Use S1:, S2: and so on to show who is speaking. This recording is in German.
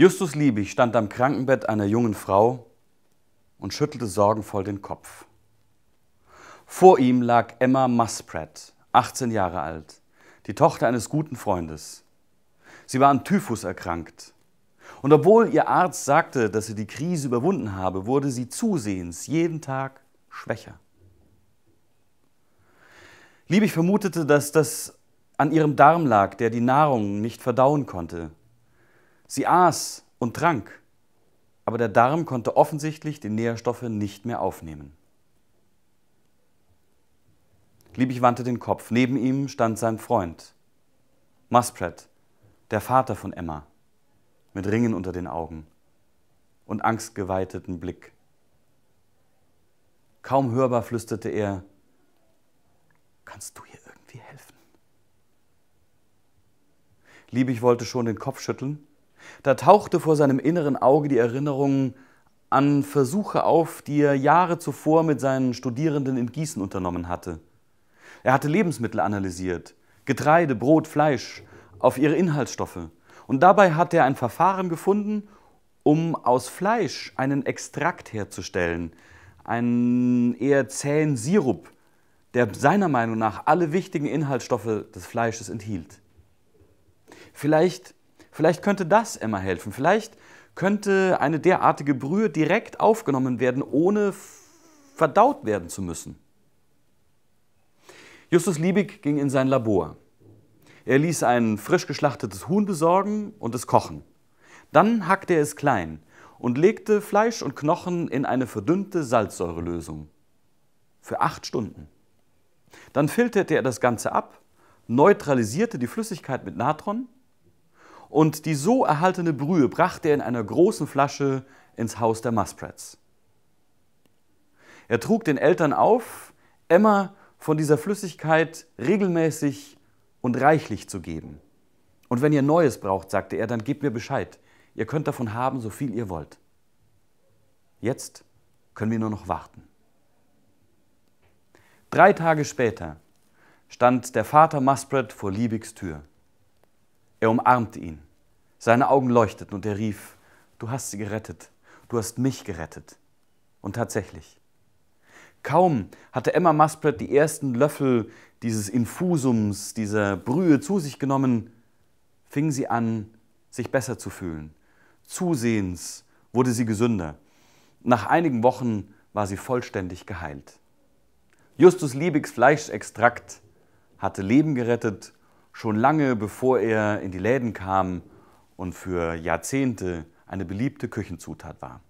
S1: Justus Liebig stand am Krankenbett einer jungen Frau und schüttelte sorgenvoll den Kopf. Vor ihm lag Emma Muspratt, 18 Jahre alt, die Tochter eines guten Freundes. Sie war an Typhus erkrankt. Und obwohl ihr Arzt sagte, dass sie die Krise überwunden habe, wurde sie zusehends jeden Tag schwächer. Liebig vermutete, dass das an ihrem Darm lag, der die Nahrung nicht verdauen konnte. Sie aß und trank, aber der Darm konnte offensichtlich die Nährstoffe nicht mehr aufnehmen. Liebig wandte den Kopf. Neben ihm stand sein Freund, Muspratt, der Vater von Emma, mit Ringen unter den Augen und angstgeweiteten Blick. Kaum hörbar flüsterte er, kannst du ihr irgendwie helfen? Liebig wollte schon den Kopf schütteln, da tauchte vor seinem inneren Auge die Erinnerung an Versuche auf, die er Jahre zuvor mit seinen Studierenden in Gießen unternommen hatte. Er hatte Lebensmittel analysiert, Getreide, Brot, Fleisch, auf ihre Inhaltsstoffe. Und dabei hat er ein Verfahren gefunden, um aus Fleisch einen Extrakt herzustellen, einen eher zähen Sirup, der seiner Meinung nach alle wichtigen Inhaltsstoffe des Fleisches enthielt. Vielleicht Vielleicht könnte das Emma helfen. Vielleicht könnte eine derartige Brühe direkt aufgenommen werden, ohne verdaut werden zu müssen. Justus Liebig ging in sein Labor. Er ließ ein frisch geschlachtetes Huhn besorgen und es kochen. Dann hackte er es klein und legte Fleisch und Knochen in eine verdünnte Salzsäurelösung. Für acht Stunden. Dann filterte er das Ganze ab, neutralisierte die Flüssigkeit mit Natron und die so erhaltene Brühe brachte er in einer großen Flasche ins Haus der Musprats. Er trug den Eltern auf, Emma von dieser Flüssigkeit regelmäßig und reichlich zu geben. Und wenn ihr Neues braucht, sagte er, dann gebt mir Bescheid. Ihr könnt davon haben, so viel ihr wollt. Jetzt können wir nur noch warten. Drei Tage später stand der Vater Musprat vor Liebigs Tür. Er umarmte ihn. Seine Augen leuchteten und er rief, du hast sie gerettet, du hast mich gerettet. Und tatsächlich. Kaum hatte Emma Maspert die ersten Löffel dieses Infusums, dieser Brühe zu sich genommen, fing sie an, sich besser zu fühlen. Zusehends wurde sie gesünder. Nach einigen Wochen war sie vollständig geheilt. Justus Liebigs Fleischextrakt hatte Leben gerettet, schon lange bevor er in die Läden kam und für Jahrzehnte eine beliebte Küchenzutat war.